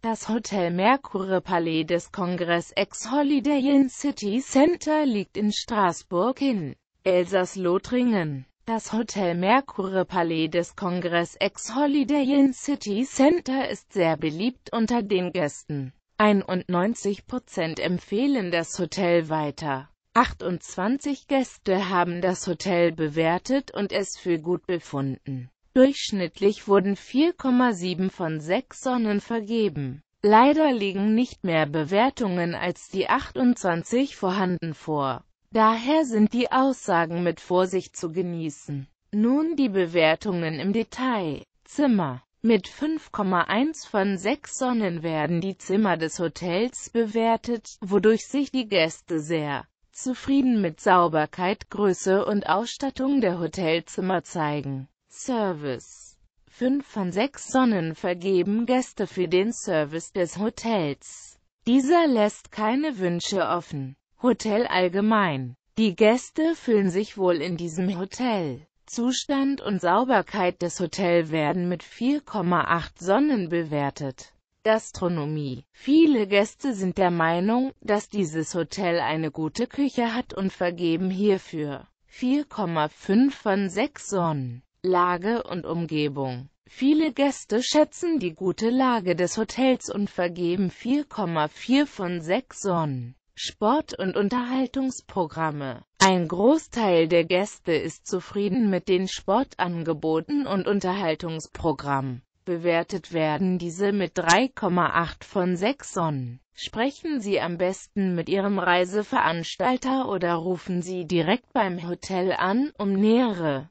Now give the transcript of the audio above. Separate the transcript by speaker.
Speaker 1: Das Hotel Mercure Palais des Kongress ex Holiday Inn City Center liegt in Straßburg in Elsass-Lothringen. Das Hotel Mercure Palais des Kongress ex Holiday Inn City Center ist sehr beliebt unter den Gästen. 91% empfehlen das Hotel weiter. 28 Gäste haben das Hotel bewertet und es für gut befunden. Durchschnittlich wurden 4,7 von 6 Sonnen vergeben. Leider liegen nicht mehr Bewertungen als die 28 vorhanden vor. Daher sind die Aussagen mit Vorsicht zu genießen. Nun die Bewertungen im Detail. Zimmer. Mit 5,1 von 6 Sonnen werden die Zimmer des Hotels bewertet, wodurch sich die Gäste sehr zufrieden mit Sauberkeit, Größe und Ausstattung der Hotelzimmer zeigen. Service. Fünf von sechs Sonnen vergeben Gäste für den Service des Hotels. Dieser lässt keine Wünsche offen. Hotel allgemein. Die Gäste fühlen sich wohl in diesem Hotel. Zustand und Sauberkeit des Hotels werden mit 4,8 Sonnen bewertet. Gastronomie. Viele Gäste sind der Meinung, dass dieses Hotel eine gute Küche hat und vergeben hierfür 4,5 von 6 Sonnen. Lage und Umgebung. Viele Gäste schätzen die gute Lage des Hotels und vergeben 4,4 von 6 Sonnen. Sport- und Unterhaltungsprogramme. Ein Großteil der Gäste ist zufrieden mit den Sportangeboten und Unterhaltungsprogrammen. Bewertet werden diese mit 3,8 von 6 Sonnen. Sprechen Sie am besten mit Ihrem Reiseveranstalter oder rufen Sie direkt beim Hotel an, um nähere